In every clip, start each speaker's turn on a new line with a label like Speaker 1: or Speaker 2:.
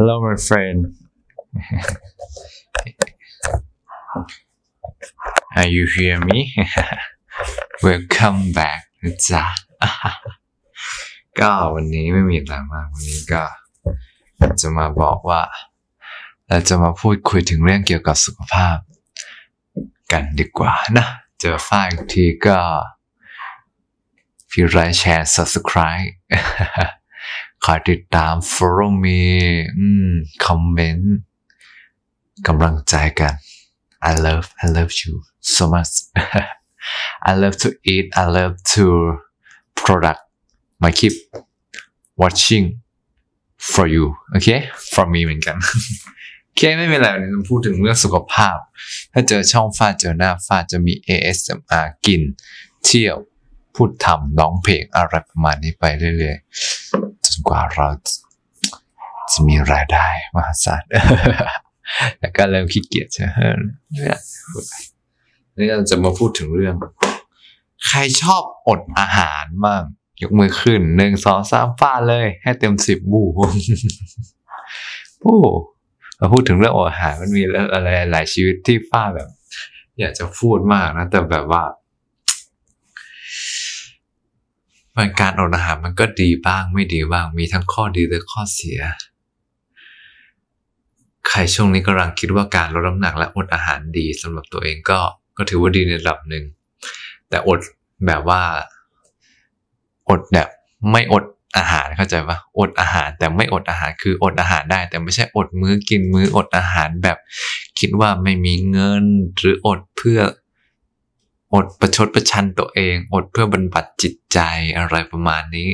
Speaker 1: Hello my friend Are you hear me Welcome back นะจ๊ะก็วันนี้ไม่มีอะไรมากวันนี้ก็จะมาบอกว่า เราจะมาพูดคุยถึงเรื่องเกี่ยวกับสุขภาพ กันดีกว่านะ เจอฝ้ายทีก็ if y ไ u l i k ์ share subscribe คอติดตาม follow me คอมเมนต์กำลังใจกัน I love I love you so much I love to eat I love to product my keep watching for you โอเค for me เหมือนกันโอเคไม่เป็นไรนีเราพูดถึงเรื่องสุขภาพ ถ้าเจอช่องฟาาเจอหน้าฟาาจะมี ASMR กินเที่ยวพูดทำร้องเพลงอะไรประมาณนี้ไปเรื่อยๆกว่าเราจะมีรายได้ มหาศาล แล้วก็เริ่มขี้เกียจใช่ไหมนี่เรจะมาพูดถึงเรื่อง ใครชอบอดอาหารบ้างยกมือขึ้นหนึ่งสองสามฟาเลย ให้เต็มสิบบูปู้เราพูดถึงเรื่องอดอาหารมันมีอะไร หลายชีวิตที่ฟาแบบ อยากจะพูดมากนะ แต่แบบว่ามันการอดอาหารมันก็ดีบ้างไม่ดีบ้างมีทั้งข้อดีและข้อเสียใครช่วงนี้กำลังคิดว่าการลดน้ำหนักและอดอาหารดีสำหรับตัวเองก็ก็ถือว่าดีในระดับหนึ่งแต่อดแบบว่า อดแบบไม่อดอาหารเข้าใจปะอดอาหาร แต่ไม่อดอาหารคืออดอาหารได้ แต่ไม่ใช่อดมื้อกินมื้ออดอาหารแบบคิดว่าไม่มีเงินหรืออดเพื่ออดประชดประชันตัวเอง อดเพื่อบรรบัดจิตใจอะไรประมาณนี้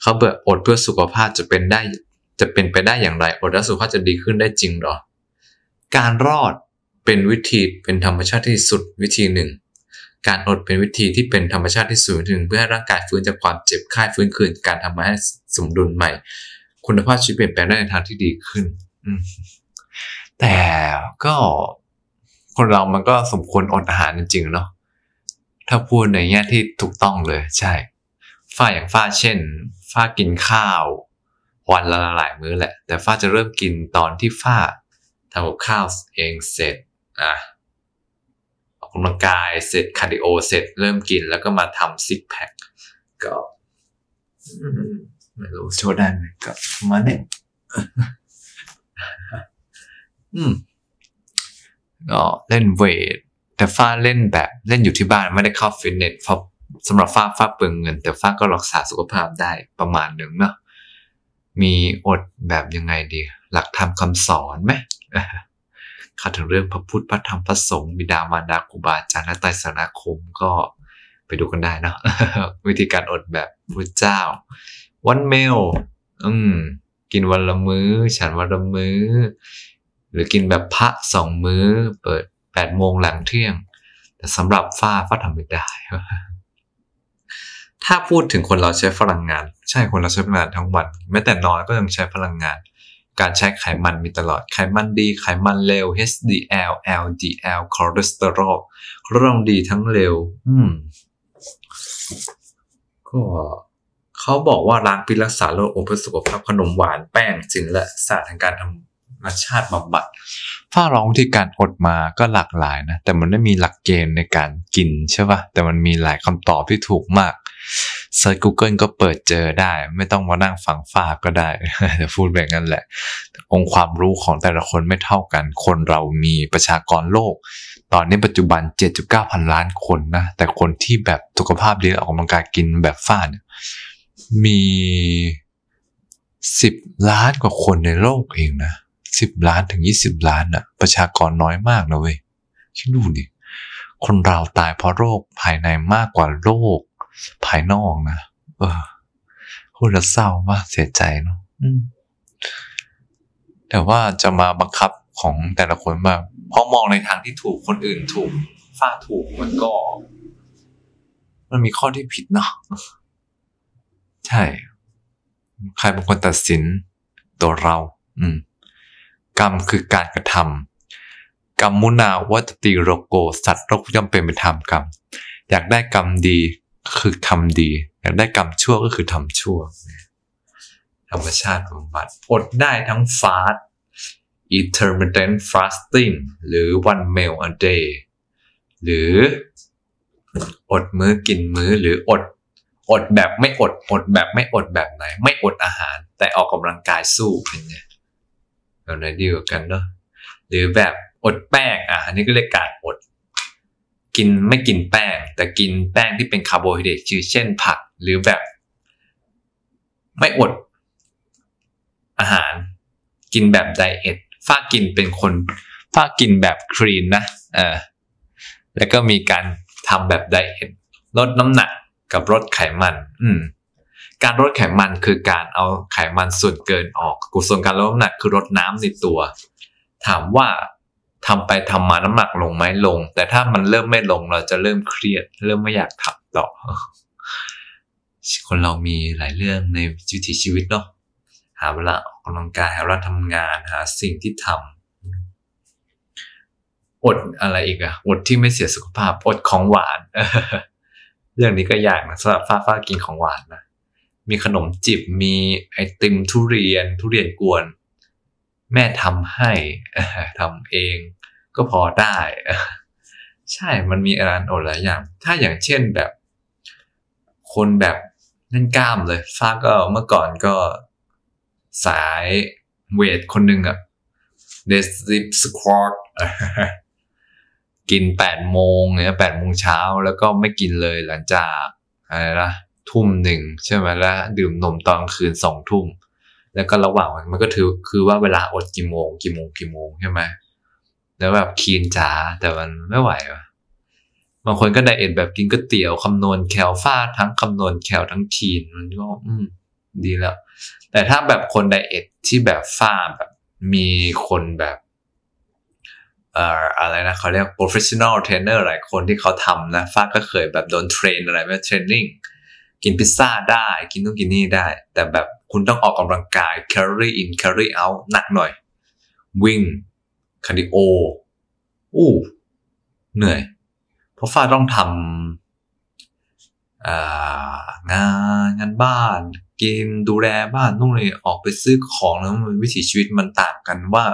Speaker 1: เขาเบื่ออดเพื่อสุขภาพจะเป็นได้จะเป็นไปได้อย่างไร อดแล้วสุขภาพจะดีขึ้นได้จริงหรอ การรอดเป็นวิธีเป็นธรรมชาติที่สุดวิธีหนึ่ง การอดเป็นวิธีที่เป็นธรรมชาติที่สุดหนึ่ง เพื่อให้ร่างกายฟื้นจากความเจ็บไข้ฟื้นคืน การทำให้สมดุลใหม่ คุณภาพชีวิตเปลี่ยนแปลงได้ในทางที่ดีขึ้นแต่ก็คนเรามันก็สมควรอดอาหารจริงๆเนาะ ถ้าพูดในแง่ที่ถูกต้องเลยใช่ ฝ้าอย่างฝ้าเช่นฝ้ากินข้าว วันละหลายมื้อแหละ แต่ฝ้าจะเริ่มกินตอนที่ฝ้าทำกับข้าวเองเสร็จ อ่ะออกกำลังกายเสร็จคาร์ดิโอเสร็จเริ่มกินแล้วก็มาทำซิกแพคก็ไม่รู้โชว์ได้ไหมก็มาเนี่ยอืมเล่นเวทแต่ฟ้าเล่นแบบเล่นอยู่ที่บ้านไม่ได้เข้าฟิตเนสเพราะสำหรับฟ้าฟ้าเปลืองเงิน แต่ฟ้าก็รักษาสุขภาพได้ประมาณหนึ่งเนาะมีอดแบบยังไงดี หลักธรรมคำสอนไหมข้าถึงเรื่องพระพุทธ พระธรรมพระสงฆ์บิดามารดาครูบาอาจารย์และไตรสนาคมก็ไปดูกันได้เนาะวิธีการอดแบบพระเจ้า วันเมล อืมกินวันละมือ้อ ฉันวันละมือ้อหรือกินแบบพระสองมือ้อเปิดแปดโมงหลังเที่ยง แต่สำหรับฝ้าฝ้าทำไม่ได้ ถ้าพูดถึงคนเราใช้พลังงาน ใช่คนเราใช้พลังงานทั้งวันแม้แต่นอนก็ยังใช้พลังงาน การใช้ไขมันมีตลอดไขมันดี ไขมันเลว HDL LDL คอเลสเตอรอลคอตอรองดีทั้งเลวอืมก็เขาบอกว่าล้างปีรักษา โรคโอเพื่อสุขภาพขนมหวานแป้งจริงและศาสตร์ทางการทำรสชาติบำบัด ฝ้าร้องวิธีการอดมาก็หลากหลายนะ แต่มันไม่มีหลักเกณฑ์ในการกินใช่ปะ่ะ แต่มันมีหลายคำตอบที่ถูกมากเซิร์ช Google ก็เปิดเจอได้ ไม่ต้องมานั่งฟังฝ้าก็ได้ จะพูดแบบนั้นแหละ องค์ความรู้ของแต่ละคนไม่เท่ากัน คนเรามีประชากรโลก ตอนนี้ปัจจุบัน 7.9พันล้านคนนะ แต่คนที่แบบสุขภาพดีออกกำลังกายกินแบบฝ้าเนี่ยมี 10 ล้านกว่าคนในโลกเองนะสิบล้านถึงยี่สิบล้านอะประชากรน้อยมากนะเว้ยคิดดูดิคนเราตายเพราะโรคภายในมากกว่าโรค ภายนอกนะ เออพูดแล้วเศร้ามาก เสียใจเนาะแต่ว่าจะมาบังคับของแต่ละคนมาพอมองในทางที่ถูกคนอื่นถูกฝ้าถูกมันก็ มันมีข้อที่ผิดเนาะใช่ ใครบางคนตัดสินตัวเรา อืมกรรมคือการกระทำ กรรมมุนาวัตติโรโก สัตว์โลกย่อมเป็นไปตามกรรม อยากได้กรรมดีคือทำดี อยากได้กรรมชั่วก็คือทำชั่ว ธรรมชาติของบัตรอดได้ทั้งฟาส intermittent fasting หรือ one meal a day หรือ อดมื้อกินมื้อหรืออด อดแบบไม่อดอดแบบไม่อดแบบไหน ไม่อดอาหาร แต่ออกกำลังกายสู้เป็นไงแบบไหนดีกว่ากันเนาะหรือแบบอดแป้งอ่ะอันนี้ก็เรียกการอด กินไม่กินแป้ง แต่กินแป้งที่เป็นคาร์โบไฮเดรตชื่อเช่นผัก หรือแบบไม่อดอาหาร กินแบบไดเอทฝ้ากินเป็นคนฝ้ากินแบบครีนนะเออแล้วก็มีการทำแบบไดเอทลดน้ำหนักกับลดไขมัน อืมการลดไขมันคือการเอาไขมันส่วนเกินออกกุศลการลดน้ำหนักคือลดน้ำในตัว ถามว่าทำไปทำมาน้ำหนักลงไหมลง แต่ถ้ามันเริ่มไม่ลงเราจะเริ่มเครียด เริ่มไม่อยากทำต่อคนเรามีหลายเรื่องในชีวิตชีวิตเนาะหา เวลาออกกำลังกายหาเวลาทำงานหาสิ่งที่ทำ อดอะไรอีกอะอดที่ไม่เสียสุขภาพอดของหวานเรื่องนี้ก็ยากนะสำหรับฟ้าฟ้ากินของหวานนะมีขนมจิบมีไอติมทุเรียนทุเรียนกวน แม่ทำให้ทำเอง ก็พอได้ ใช่มันมีร้านอดหลายอย่าง ถ้าอย่างเช่นแบบ คนแบบเล่นกล้ามเลยฟ้าก็เมื่อก่อนก็สายเวทคนหนึ่งอะเดซิปสควอตกินแปดโมงเนี่ยแปดโมงเช้า แล้วก็ไม่กินเลยหลังจากอะไรนะทุ่มหนึ่งใช่ไหมแล้วดื่มนมตอนคืนสองทุ่ม แล้วก็ระหว่างมันก็ถือ คือว่าเวลาอดกี่โมง กี่โมงกี่โมงใช่ไหมแล้วแบบคีนจ๋าแต่มันไม่ไหวอะบางคนก็ไดเอทแบบกินก๋วยเตี๋ยวคำนวณแคลฟาทั้งคำนวณแคลทั้งคีน มันก็ อืม ดีแล้ว แต่ถ้าแบบคนไดเอทที่แบบฟาแบบมีคนแบบ เอ่อ อะไรนะ เขาเรียก professional trainer หลายคนที่เขาทำนะฟ้าก็เคยแบบโดนเทรนอะไรแบบเทรนนิ่งกินพิซซ่าได้กินนู่นกินนี่ได้ แต่แบบคุณต้องออกกำลังกาย carry in carry out หนักหน่อย วิ่งคาร์ดิโออู้เหนื่อยเพราะฟ้าต้องทำงานงานบ้านกินดูแลบ้านนู่นเลยออกไปซื้อของแล้วมันวิถีชีวิตมันต่างกันว่า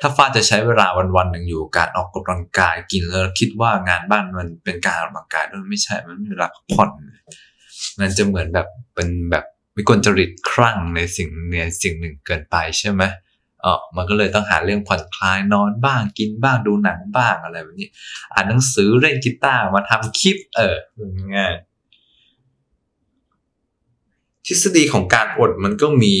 Speaker 1: ถ้าฟ้าจะใช้เวลาวันๆหนึ่งอยู่การออกกำลังกายกิน แล้วคิดว่างานบ้านมันเป็นการออกกำลังกายด้วยไม่ใช่มันมีเวลาพักผ่อนมันจะเหมือนแบบเป็นแบบวิกลจริตคลั่งในสิ่งเนี่ยสิ่งหนึ่งเกินไปใช่ไหมเออมันก็เลยต้องหาเรื่องผ่อนคลายนอนบ้าง กินบ้างดูหนังบ้างอะไรแบบนี้ อ่านหนังสือเล่นกีตาร์มาทำคลิปเออง่ายทฤษฎีของการอดมันก็มี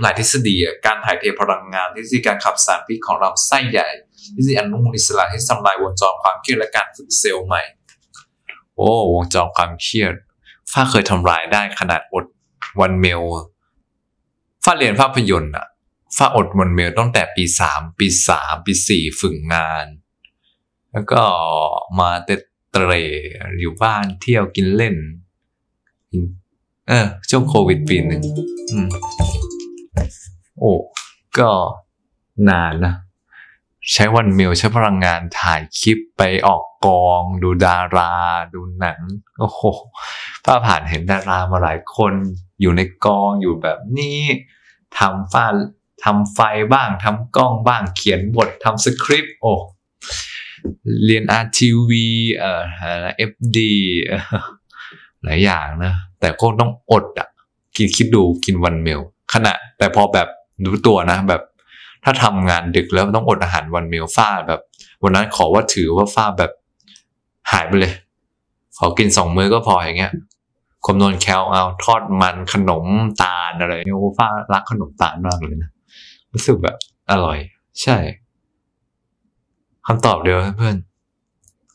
Speaker 1: หลายทฤษฎีการถ่ายเทพลังงานทฤษฎีการขับสารพิษของลำไส้ใหญ่ทฤษฎีอนุมูลอิสระที่ทำลายวงจรความเครียดและการฝึกเซลล์ใหม่ โอ้ วงจรความเครียดฝ้าเคยทำลายได้ขนาดอดวันเมลฝ้าเรียนภาพยนตร์อะฝ้าอดวันเมลตั้งแต่ปีสามปีสามปีสี่ฝึกงาน แล้วก็มาเตรเตรอยู่บ้านเที่ยวกินเล่น เออ ช่วงโควิดปีหนึ่งอโอ้ ก็นานนะใช้วันมิลใช้พลังงานถ่ายคลิปไปออกกอง ดูดารา ดูหนัง โอ้โหป้าผ่านเห็นดารามาหลายคน อยู่ในกองอยู่แบบนี้ทำฟ้าทำไฟบ้างทำกล้องบ้างเขียนบททำสคริปต์ โอ้เรียนอาร์ทีวีเอ่อเอฟดีหลายอย่างนะ แต่ก็ต้องอดอ่ะกินคิดดูกินวันเมลขณะ แต่พอแบบรู้ตัวนะแบบถ้าทำงานดึกแล้วต้องอดอาหารวันเมลฟาดแบบ วันนั้นขอว่าถือว่าฟาดแบบ หายไปเลย ขอกินสองมื้อก็พออย่างเงี้ยคำนวณแคลเอาทอดมันขนมตาลอะไรโอ้ฟ้ารักขนมตาลมากเลยนะ รู้สึกแบบ อร่อย ใช่คำตอบเดียวเพื่อน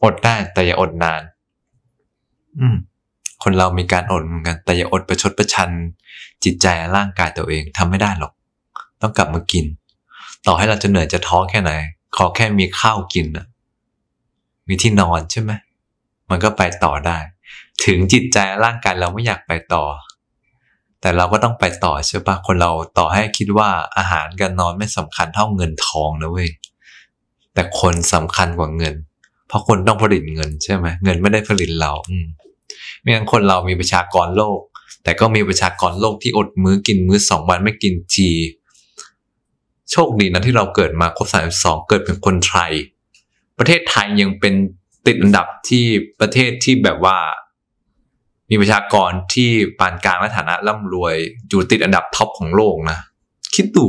Speaker 1: อดได้แต่อย่าอดนาน อืม คนเรามีการอดเหมือนกันแต่อย่าอดประชดประชันจิตใจร่างกายตัวเองทำไม่ได้หรอก ต้องกลับมากินต่อให้เราจะเหนื่อยจะท้อแค่ไหนขอแค่มีข้าวกินมีที่นอนใช่ไหมมันก็ไปต่อได้ ถึงจิตใจร่างกายเราไม่อยากไปต่อ แต่เราก็ต้องไปต่อใช่ปะคนเราต่อให้คิดว่าอาหารกันนอนไม่สำคัญเท่าเงินทองนะเว้ยแต่คนสำคัญกว่าเงินเพราะคนต้องผลิตเงินใช่ไหม เงินไม่ได้ผลิตเราอืมไม่งั้นคนเรามีประชากรโลก แต่ก็มีประชากรโลกที่อดมื้อกินมื้อสองวันไม่กินจีโชคดีนะที่เราเกิดมาครบ32เกิดเป็นคนไทย ประเทศไทยยังเป็นติดอันดับที่ประเทศที่แบบว่า มีประชากรที่ปานกลางและฐานะร่ำรวย อยู่ติดอันดับท็อปของโลกนะ คิดดู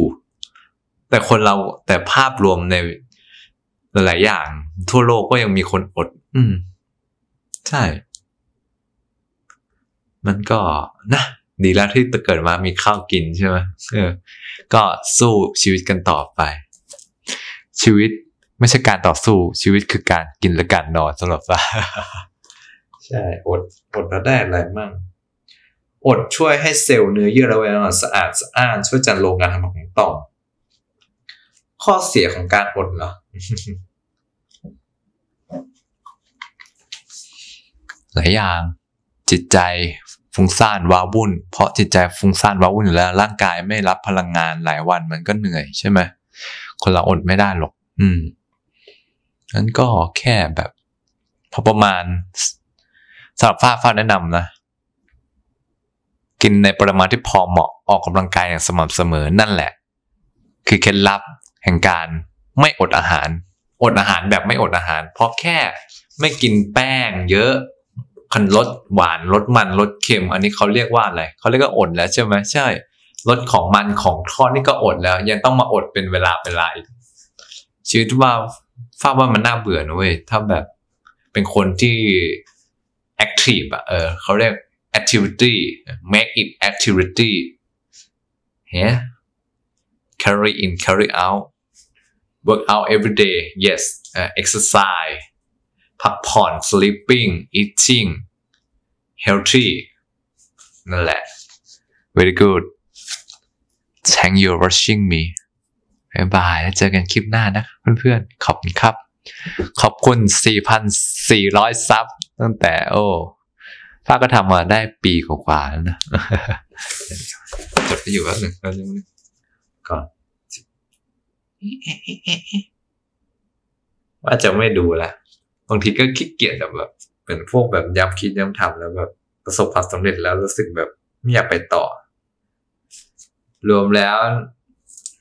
Speaker 1: แต่คนเราแต่ภาพรวมในหลายๆ อย่าง ทั่วโลกก็ยังมีคนอด อืม ใช่ มันก็นะดีแล้วที่เกิดมามีข้าวกินใช่ไหมเออ ก็สู้ชีวิตกันต่อไป ชีวิตไม่ใช่การต่อสู้ชีวิตคือการกินและการนอนสำหรับว่า ใช่ อดอดแล้วได้อะไรมั่งอดช่วยให้เซลล์เนื้อเยื่อระเวงสะอาดสะอ้านช่วยจัดโรงงานทำงานของต่อมข้อเสียของการอดเหรอ หลายอย่าง จิตใจฟุ้งซ่านว้าวุ่นเพราะจิตใจ ฟุ้งซ่านว้าวุ่นอยู่แล้ว ร่างกายไม่รับพลังงานหลายวันมันก็เหนื่อย ใช่ไหมคนเราอดไม่ได้หรอกอืมนั้นก็แค่แบบ พอประมาณสำหรับฟ้าฟ้าแนะนำนะกินในปริมาณที่พอเหมาะออกกำลังกายอย่างสม่ำเสมอนั่นแหละ คือเคล็ดลับแห่งการไม่อดอาหาร อดอาหารแบบไม่อดอาหารเพราะแค่ไม่กินแป้ง เยอะพันรสหวานรสมันรสเค็ม อันนี้เขาเรียกว่าอะไรเขาเรียกว่าอดแล้วใช่ไหมใช่รสของมันของทอดนี่ก็อดแล้ว ยังต้องมาอดเป็นเวลาเป็นลายชีวิตว่าฟ้าว่ามันน่าเบื่อนะเว้ย ถ้าแบบ เป็นคนที่แอคทีฟอะเออเขาเรียก activity make it activity เฮ้ carry in carry out work out every day yes uh, exercise พักผ่อน sleeping eating healthy นั่นแหละ very good thank you watching me บายบายแล้วเจอกันคลิปหน้านะเพื่อนๆ ขอบคุณครับ ขอบคุณ 4,400ซับตั้งแต่ โอ้ฟ้าก็ทำมาได้ปีกว่าแล้วนะ จดไปอยู่แป๊บหนึ่งนงก่อน ว่าจะไม่ดูละบางทีก็ขี้เกียจแบบเป็นพวกแบบย้ำคิดย้ำทำแล้วแบบประสบความสำเร็จแล้วรู้สึกแบบไม่อยากไปต่อ รวมแล้ว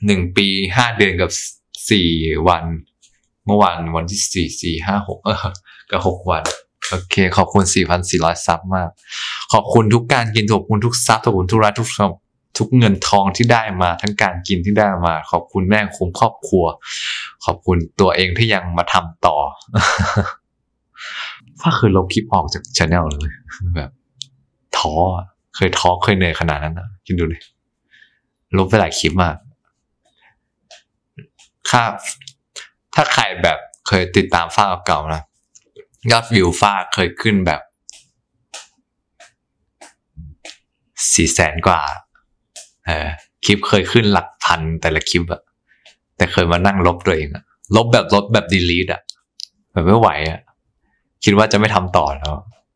Speaker 1: หนึ่งปีห้าเดือนกับสี่วัน เมื่อวัน วันที่สี่สี่ห้าหกเออกับหกวัน โอเค ขอบคุณสี่พันสี่ร้อยซับมาก ขอบคุณทุกการกินขอบคุณทุกซับขอบคุณทุกรัทุกชทุกเงินทองที่ได้มาทั้งการกินที่ได้มา ขอบคุณแม่คุ้มครอบครัว ขอบคุณตัวเองที่ยังมาทำต่อฟ้าเคยลบคลิปออกจากชาแนลเลย แบบ ท้อเคยท้อเคยเหนื่อยขนาดนั้นนะคิดดูเลยลบไปหลายคลิปมากถ้าถ้าใครแบบเคยติดตามฟ้าเก่านะ ยอดวิวฟ้าเคยขึ้นแบบสี่แสนกว่าเออคลิปเคยขึ้นหลักพันแต่ละคลิปอะแต่เคยมานั่งลบตัวเองอะลบแบบลบแบบดีลีทอะแบบไม่ไหวอะคิดว่าจะไม่ทำต่อแล้ว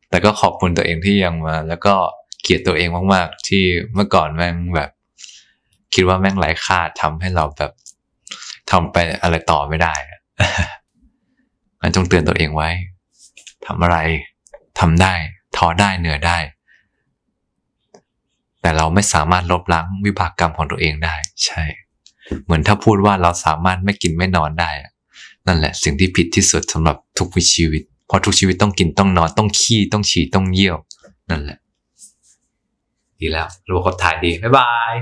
Speaker 1: แต่ก็ขอบคุณตัวเองที่ยังมา แล้วก็เกลียดตัวเองมากๆที่เมื่อก่อนแม่งแบบ คิดว่าแม่งไร้ค่าทำให้เราแบบ ทำไปอะไรต่อไม่ได้มันจงเตือนตัวเองไว้ ทำอะไร ทำได้ท้อได้เหนื่อยได้แต่เราไม่สามารถลบล้างวิบากกรรมของตัวเองได้ใช่ เหมือนถ้าพูดว่าเราสามารถไม่กินไม่นอนได้นั่นแหละสิ่งที่ผิดที่สุดสำหรับทุกวิชีวิต เพราะทุกชีวิตต้องกินต้องนอนต้องขี้ต้องฉี่ต้องเยี่ยวนั่นแหละ ดีแล้ว รู้ว่ถ่ายดีบ๊ายบาย